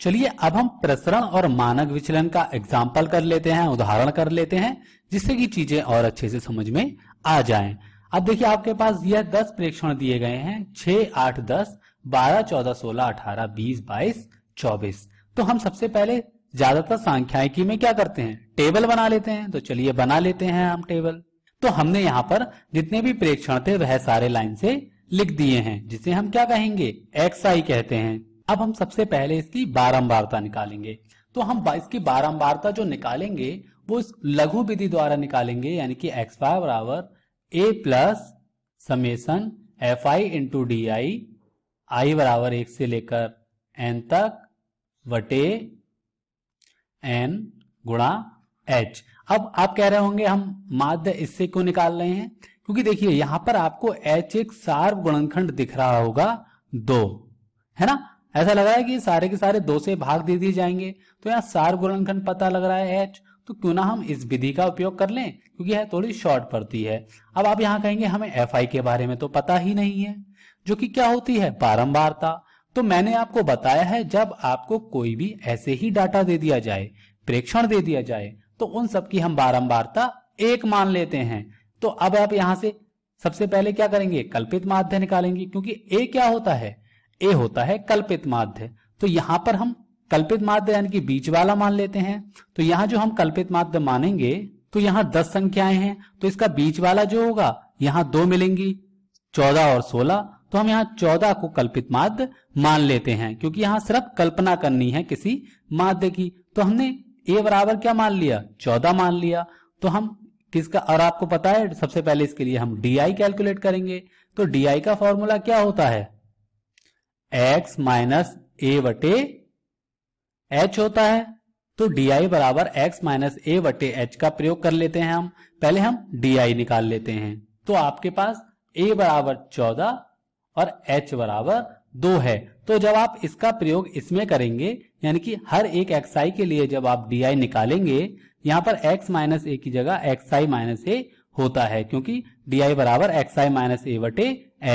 चलिए अब हम प्रसरण और मानक विचलन का एग्जाम्पल कर लेते हैं उदाहरण कर लेते हैं जिससे कि चीजें और अच्छे से समझ में आ जाएं। अब देखिए आपके पास यह दस प्रेक्षण दिए गए हैं छह आठ दस बारह चौदह सोलह अठारह बीस बाईस चौबीस तो हम सबसे पहले ज्यादातर सांख्यायिकी में क्या करते हैं टेबल बना लेते हैं तो चलिए बना लेते हैं हम टेबल तो हमने यहाँ पर जितने भी प्रेक्षण थे वह सारे लाइन से लिख दिए हैं जिसे हम क्या कहेंगे एक्स आई कहते हैं अब हम सबसे पहले इसकी बारंबारता निकालेंगे तो हम इसकी बारंबारता जो निकालेंगे वो इस लघु विधि द्वारा निकालेंगे यानी कि एक्स फाइव बराबर A plus summation F I into D I I बराबर एक से लेकर एन तक वटे एन गुणा एच अब आप कह रहे होंगे हम माध्य इससे क्यों निकाल रहे हैं क्योंकि देखिए यहां पर आपको एच एक सार्व गुणनखंड दिख रहा होगा दो है ना ऐसा लग रहा है कि सारे के सारे दो से भाग दे दिए जाएंगे तो यहाँ सार गुणनखंड पता लग रहा है एच तो क्यों ना हम इस विधि का उपयोग कर लें क्योंकि यह थोड़ी शॉर्ट पड़ती है अब आप यहाँ कहेंगे हमें एफ आई के बारे में तो पता ही नहीं है जो कि क्या होती है बारंबारता तो मैंने आपको बताया है जब आपको कोई भी ऐसे ही डाटा दे दिया जाए प्रेक्षण दे दिया जाए तो उन सब की हम बारंबारता एक मान लेते हैं तो अब आप यहां से सबसे पहले क्या करेंगे कल्पित माध्य निकालेंगे क्योंकि ए क्या होता है ए होता है कल्पित माध्य तो यहां पर हम कल्पित माध्य यानी कि बीच वाला मान लेते हैं तो यहां जो हम कल्पित माध्य मानेंगे तो यहां दस संख्याएं हैं तो इसका बीच वाला जो होगा यहां दो मिलेंगी चौदह और सोलह तो हम यहां चौदह को कल्पित माध्य मान लेते हैं क्योंकि यहां सिर्फ कल्पना करनी है किसी माध्य की तो हमने ए बराबर क्या मान लिया चौदह मान लिया तो हम किसका और आपको पता है सबसे पहले इसके लिए हम डी कैलकुलेट करेंगे तो डी आई का फॉर्मूला क्या होता है एक्स माइनस ए वटे एच होता है तो डी आई बराबर एक्स माइनस ए बटे एच का प्रयोग कर लेते हैं हम पहले हम डी आई निकाल लेते हैं तो आपके पास ए बराबर चौदह और एच बराबर दो है तो जब आप इसका प्रयोग इसमें करेंगे यानी कि हर एक एक्स आई के लिए जब आप डी आई निकालेंगे यहां पर एक्स माइनस ए की जगह एक्स आई माइनस ए होता है क्योंकि डी आई बराबर एक्स आई माइनस ए वटे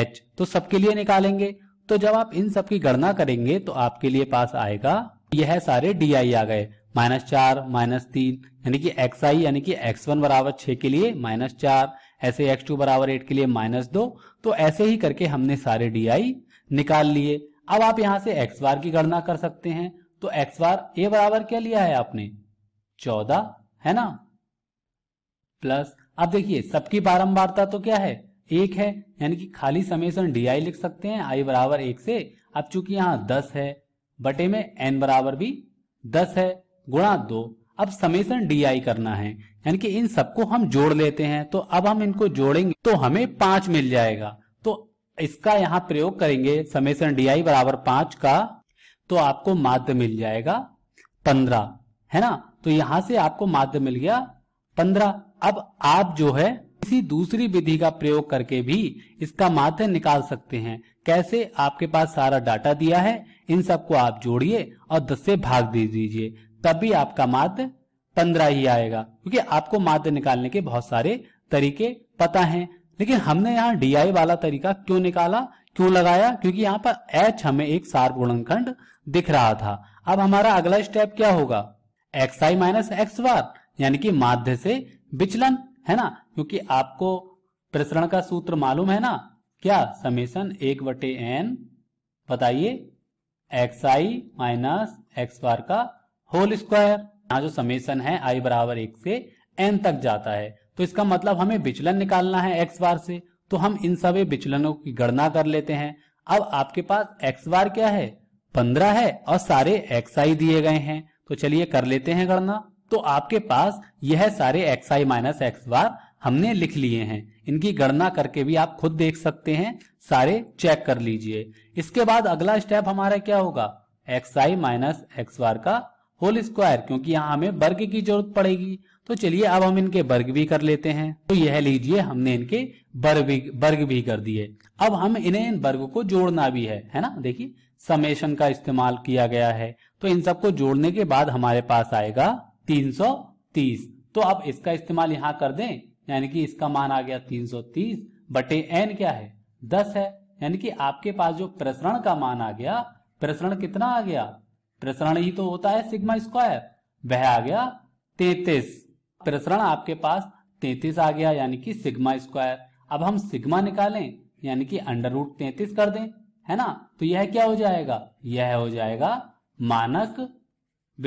एच तो सबके लिए निकालेंगे तो जब आप इन सब की गणना करेंगे तो आपके लिए पास आएगा यह सारे डी आई आ गए माइनस चार माइनस तीन यानी कि एक्स आई यानी कि एक्स वन बराबर छह के लिए माइनस चार ऐसे एक्स टू बराबर एट के लिए माइनस दो तो ऐसे ही करके हमने सारे डी आई निकाल लिए अब आप यहां से एक्स बार की गणना कर सकते हैं तो एक्स बार ए बराबर क्या लिया है आपने चौदह है ना प्लस अब देखिए सबकी बारंबारता तो क्या है एक है यानी कि खाली समेसन डी आई लिख सकते हैं आई बराबर एक से अब चूंकि यहाँ दस है बटे में एन बराबर भी दस है गुणा दो अब समेसन डी आई करना है यानी कि इन सबको हम जोड़ लेते हैं तो अब हम इनको जोड़ेंगे तो हमें पांच मिल जाएगा तो इसका यहाँ प्रयोग करेंगे समेसन डी आई बराबर पांच का तो आपको माध्य मिल जाएगा पंद्रह है ना तो यहां से आपको माध्य मिल गया पंद्रह अब आप जो है किसी दूसरी विधि का प्रयोग करके भी इसका माध्य निकाल सकते हैं कैसे आपके पास सारा डाटा दिया है इन सबको आप जोड़िए और दस से भाग दे दीजिए तभी आपका माध्य पंद्रह ही आएगा क्योंकि आपको माध्य निकालने के बहुत सारे तरीके पता हैं लेकिन हमने यहाँ डी वाला तरीका क्यों निकाला क्यों लगाया क्योंकि यहाँ पर एच हमें एक सार गुणनखंड दिख रहा था अब हमारा अगला स्टेप क्या होगा X I minus X bar यानी कि माध्य से विचलन है ना क्योंकि आपको प्रसरण का सूत्र मालूम है ना क्या समेसन एक बटे एन बताइए X I minus X bar का होल स्क्वायर जो समेसन है आई बराबर एक से एन तक जाता है तो इसका मतलब हमें विचलन निकालना है एक्स बार से तो हम इन सभी विचलनों की गणना कर लेते हैं अब आपके पास एक्स बार क्या है पंद्रह है और सारे एक्स आई दिए गए हैं तो चलिए कर लेते हैं गणना तो आपके पास यह सारे X I minus X bar हमने लिख लिए हैं इनकी गणना करके भी आप खुद देख सकते हैं सारे चेक कर लीजिए इसके बाद अगला स्टेप हमारा क्या होगा X I minus X bar का होल स्क्वायर क्योंकि यहाँ हमें वर्ग की जरूरत पड़ेगी तो चलिए अब हम इनके वर्ग भी कर लेते हैं तो यह लीजिए हमने इनके वर्ग भी वर्ग भी कर दिए अब हम इन्हें इन वर्ग को जोड़ना भी है है ना देखिए समेशन का इस्तेमाल किया गया है तो इन सबको जोड़ने के बाद हमारे पास आएगा 330 तो अब इसका इस्तेमाल यहाँ कर दें यानी कि इसका मान आ गया 330 बटे एन क्या है 10 है यानी कि आपके पास जो प्रसरण का मान आ गया प्रसरण कितना आ गया प्रसरण ही तो होता है सिग्मा स्क्वायर वह आ गया 33 प्रसरण आपके पास 33 आ गया यानी कि सिग्मा स्क्वायर अब हम सिग्मा निकालें यानी कि अंडर रूट तैतीस कर दें है ना तो यह क्या हो जाएगा यह हो जाएगा मानक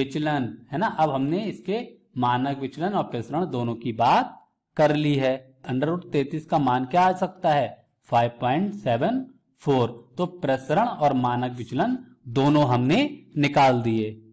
विचलन है ना अब हमने इसके मानक विचलन और प्रसरण दोनों की बात कर ली है अंडर रूट तैतीस का मान क्या आ सकता है 5.74 तो प्रसरण और मानक विचलन दोनों हमने निकाल दिए